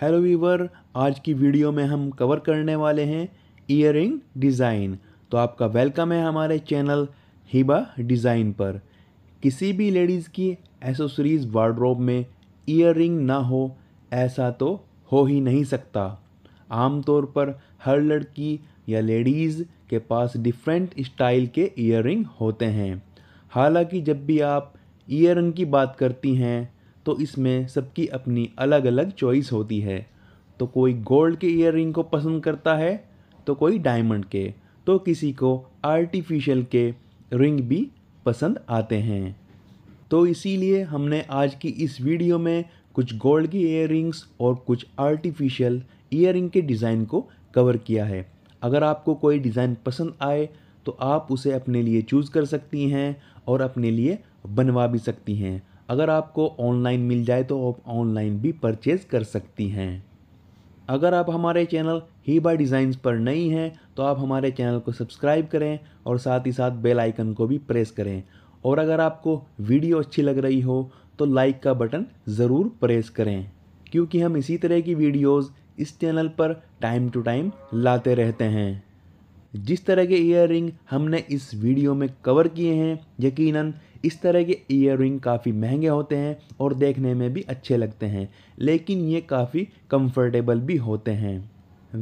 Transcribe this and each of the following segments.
hello Weaver आज की video में हम कवर करने वाले हैं ईयर डिज़ाइन तो आपका वेलकम है हमारे चैनल हिबा डिज़ाइन पर किसी भी लेडीज़ की एसोसरीज़ वार्ड्रोब में ईयर ना हो ऐसा तो हो ही नहीं सकता आमतौर पर हर लड़की या लेडीज़ के पास डिफरेंट स्टाइल के ईयर होते हैं हालांकि जब भी आप ईयर की बात करती हैं तो इसमें सबकी अपनी अलग अलग चॉइस होती है तो कोई गोल्ड के ईयर को पसंद करता है तो कोई डायमंड के तो किसी को आर्टिफिशियल के रिंग भी पसंद आते हैं तो इसीलिए हमने आज की इस वीडियो में कुछ गोल्ड की ईयर और कुछ आर्टिफिशियल ईयर के डिज़ाइन को कवर किया है अगर आपको कोई डिज़ाइन पसंद आए तो आप उसे अपने लिए चूज़ कर सकती हैं और अपने लिए बनवा भी सकती हैं अगर आपको ऑनलाइन मिल जाए तो आप ऑनलाइन भी परचेज़ कर सकती हैं अगर आप हमारे चैनल ही बाई डिज़ाइंस पर नई हैं तो आप हमारे चैनल को सब्सक्राइब करें और साथ ही साथ बेल आइकन को भी प्रेस करें और अगर आपको वीडियो अच्छी लग रही हो तो लाइक का बटन ज़रूर प्रेस करें क्योंकि हम इसी तरह की वीडियोस इस चैनल पर टाइम टू टाइम लाते रहते हैं जिस तरह के ईयर हमने इस वीडियो में कवर किए हैं यकीनन इस तरह के ईयर काफ़ी महंगे होते हैं और देखने में भी अच्छे लगते हैं लेकिन ये काफ़ी कंफर्टेबल भी होते हैं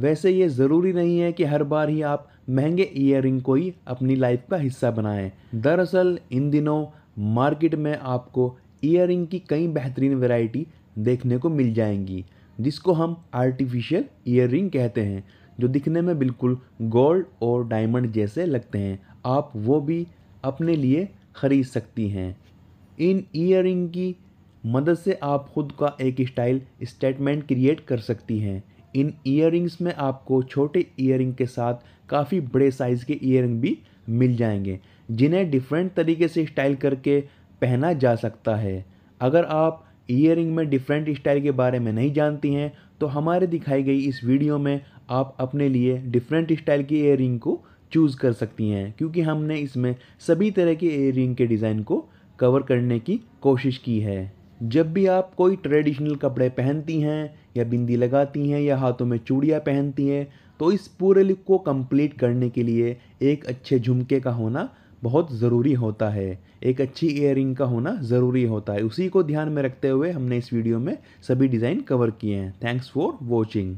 वैसे ये ज़रूरी नहीं है कि हर बार ही आप महंगे ईयर को ही अपनी लाइफ का हिस्सा बनाएं दरअसल इन दिनों मार्केट में आपको ईयर की कई बेहतरीन वैरायटी देखने को मिल जाएंगी जिसको हम आर्टिफिशियल ईयर कहते हैं जो दिखने में बिल्कुल गोल्ड और डायमंड जैसे लगते हैं आप वो भी अपने लिए ख़रीद सकती हैं इन ईयर की मदद से आप खुद का एक स्टाइल स्टेटमेंट क्रिएट कर सकती हैं इन ईयर में आपको छोटे ईयर के साथ काफ़ी बड़े साइज़ के ईयर भी मिल जाएंगे जिन्हें डिफरेंट तरीके से स्टाइल करके पहना जा सकता है अगर आप ईयर में डिफरेंट स्टाइल के बारे में नहीं जानती हैं तो हमारे दिखाई गई इस वीडियो में आप अपने लिए डिफरेंट स्टाइल की ईयर को चूज़ कर सकती हैं क्योंकि हमने इसमें सभी तरह के ईयर के डिज़ाइन को कवर करने की कोशिश की है जब भी आप कोई ट्रेडिशनल कपड़े पहनती हैं या बिंदी लगाती हैं या हाथों में चूड़ियाँ पहनती हैं तो इस पूरे लुक को कंप्लीट करने के लिए एक अच्छे झुमके का होना बहुत ज़रूरी होता है एक अच्छी एयर का होना ज़रूरी होता है उसी को ध्यान में रखते हुए हमने इस वीडियो में सभी डिज़ाइन कवर किए हैं थैंक्स फॉर वॉचिंग